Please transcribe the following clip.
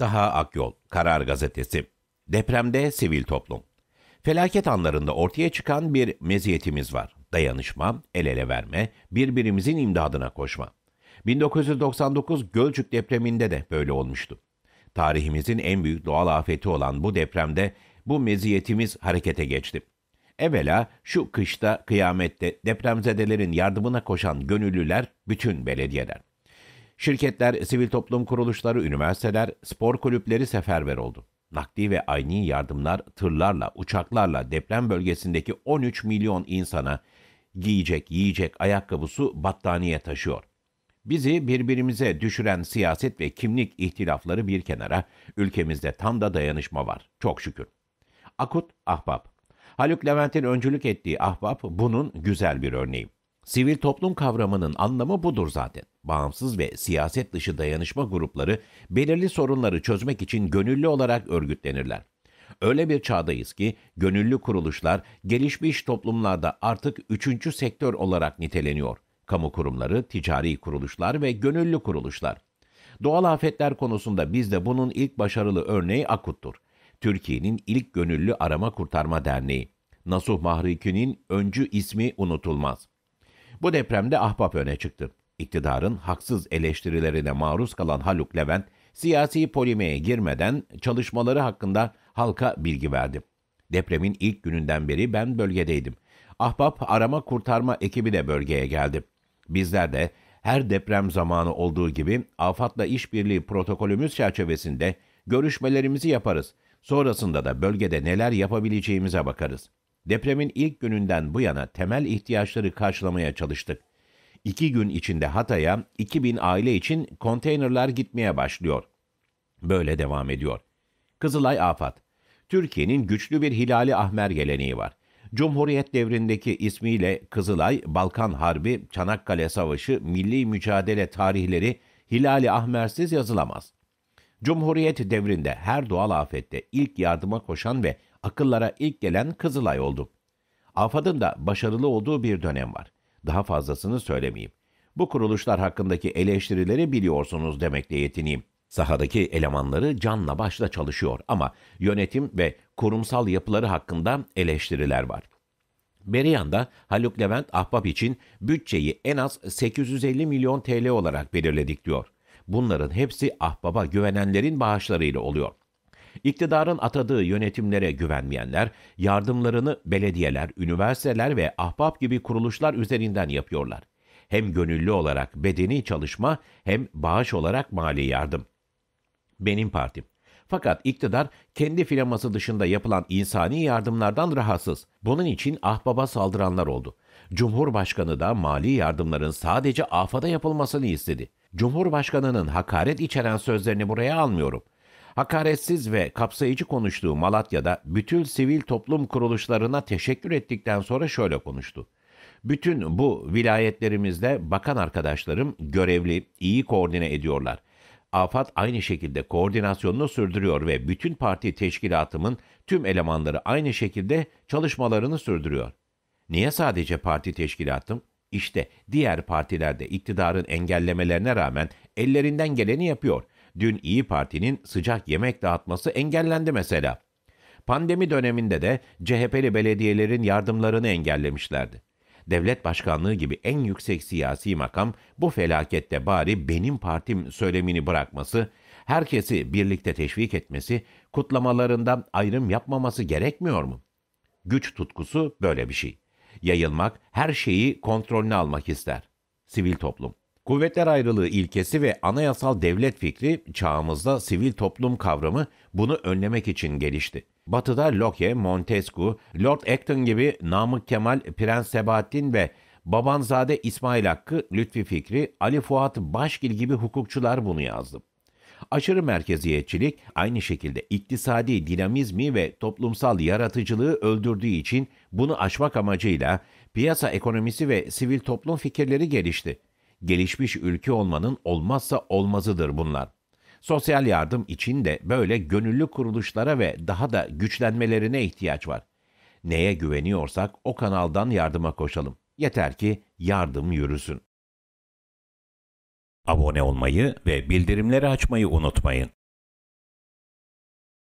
Daha Akyol, Karar Gazetesi. Depremde sivil toplum. Felaket anlarında ortaya çıkan bir meziyetimiz var. Dayanışma, el ele verme, birbirimizin imdadına koşma. 1999 Gölcük depreminde de böyle olmuştu. Tarihimizin en büyük doğal afeti olan bu depremde bu meziyetimiz harekete geçti. Evvela şu kışta kıyamette depremzedelerin yardımına koşan gönüllüler bütün belediyeler. Şirketler, sivil toplum kuruluşları, üniversiteler, spor kulüpleri seferber oldu. Nakdi ve ayni yardımlar tırlarla, uçaklarla deprem bölgesindeki 13 milyon insana giyecek, yiyecek, ayakkabısı, battaniye taşıyor. Bizi birbirimize düşüren siyaset ve kimlik ihtilafları bir kenara, ülkemizde tam da dayanışma var. Çok şükür. Akut Ahbap Haluk Levent'in öncülük ettiği Ahbap bunun güzel bir örneği. Sivil toplum kavramının anlamı budur zaten. Bağımsız ve siyaset dışı dayanışma grupları belirli sorunları çözmek için gönüllü olarak örgütlenirler. Öyle bir çağdayız ki gönüllü kuruluşlar gelişmiş toplumlarda artık üçüncü sektör olarak niteleniyor. Kamu kurumları, ticari kuruluşlar ve gönüllü kuruluşlar. Doğal afetler konusunda bizde bunun ilk başarılı örneği Akut'tur. Türkiye'nin ilk gönüllü arama kurtarma derneği. Nasuh Mahriki'nin öncü ismi unutulmaz. Bu depremde ahbap öne çıktı. İktidarın haksız eleştirilerine maruz kalan Haluk Levent, siyasi polimeye girmeden çalışmaları hakkında halka bilgi verdi. Depremin ilk gününden beri ben bölgedeydim. Ahbap arama kurtarma ekibi de bölgeye geldi. Bizler de her deprem zamanı olduğu gibi Afatla işbirliği protokolümüz çerçevesinde görüşmelerimizi yaparız. Sonrasında da bölgede neler yapabileceğimize bakarız. Depremin ilk gününden bu yana temel ihtiyaçları karşılamaya çalıştık. İki gün içinde Hatay'a 2000 aile için konteynerler gitmeye başlıyor. Böyle devam ediyor. Kızılay Afat Türkiye'nin güçlü bir hilali ahmer geleneği var. Cumhuriyet devrindeki ismiyle Kızılay, Balkan Harbi, Çanakkale Savaşı, Milli Mücadele tarihleri Hilali Ahmersiz yazılamaz. Cumhuriyet devrinde her doğal afette ilk yardıma koşan ve akıllara ilk gelen Kızılay oldu. AFAD'ın da başarılı olduğu bir dönem var. Daha fazlasını söylemeyeyim. Bu kuruluşlar hakkındaki eleştirileri biliyorsunuz demekle yetineyim. Sahadaki elemanları canla başla çalışıyor ama yönetim ve kurumsal yapıları hakkında eleştiriler var. Beriyan'da Haluk Levent Ahbap için bütçeyi en az 850 milyon TL olarak belirledik diyor. Bunların hepsi Ahbap'a güvenenlerin bağışlarıyla oluyor. İktidarın atadığı yönetimlere güvenmeyenler yardımlarını belediyeler, üniversiteler ve ahbap gibi kuruluşlar üzerinden yapıyorlar. Hem gönüllü olarak bedeni çalışma hem bağış olarak mali yardım. Benim partim. Fakat iktidar kendi firması dışında yapılan insani yardımlardan rahatsız. Bunun için ahbaba saldıranlar oldu. Cumhurbaşkanı da mali yardımların sadece afada yapılmasını istedi. Cumhurbaşkanının hakaret içeren sözlerini buraya almıyorum. Hakaretsiz ve kapsayıcı konuştuğu Malatya'da bütün sivil toplum kuruluşlarına teşekkür ettikten sonra şöyle konuştu. Bütün bu vilayetlerimizde bakan arkadaşlarım görevli, iyi koordine ediyorlar. Afat aynı şekilde koordinasyonunu sürdürüyor ve bütün parti teşkilatımın tüm elemanları aynı şekilde çalışmalarını sürdürüyor. Niye sadece parti teşkilatım? İşte diğer partilerde iktidarın engellemelerine rağmen ellerinden geleni yapıyor Dün İyi Parti'nin sıcak yemek dağıtması engellendi mesela. Pandemi döneminde de CHP'li belediyelerin yardımlarını engellemişlerdi. Devlet başkanlığı gibi en yüksek siyasi makam bu felakette bari benim partim söylemini bırakması, herkesi birlikte teşvik etmesi, kutlamalarından ayrım yapmaması gerekmiyor mu? Güç tutkusu böyle bir şey. Yayılmak her şeyi kontrolüne almak ister. Sivil toplum Kuvvetler ayrılığı ilkesi ve anayasal devlet fikri çağımızda sivil toplum kavramı bunu önlemek için gelişti. Batı'da Locke, Montesquieu, Lord Acton gibi Namık Kemal, Prens Sebahattin ve Babanzade İsmail Hakkı, Lütfi Fikri, Ali Fuat Başgil gibi hukukçular bunu yazdı. Aşırı merkeziyetçilik aynı şekilde iktisadi dinamizmi ve toplumsal yaratıcılığı öldürdüğü için bunu aşmak amacıyla piyasa ekonomisi ve sivil toplum fikirleri gelişti gelişmiş ülke olmanın olmazsa olmazıdır bunlar. Sosyal yardım için de böyle gönüllü kuruluşlara ve daha da güçlenmelerine ihtiyaç var. Neye güveniyorsak o kanaldan yardıma koşalım. Yeter ki yardım yürüsün. Abone olmayı ve bildirimleri açmayı unutmayın.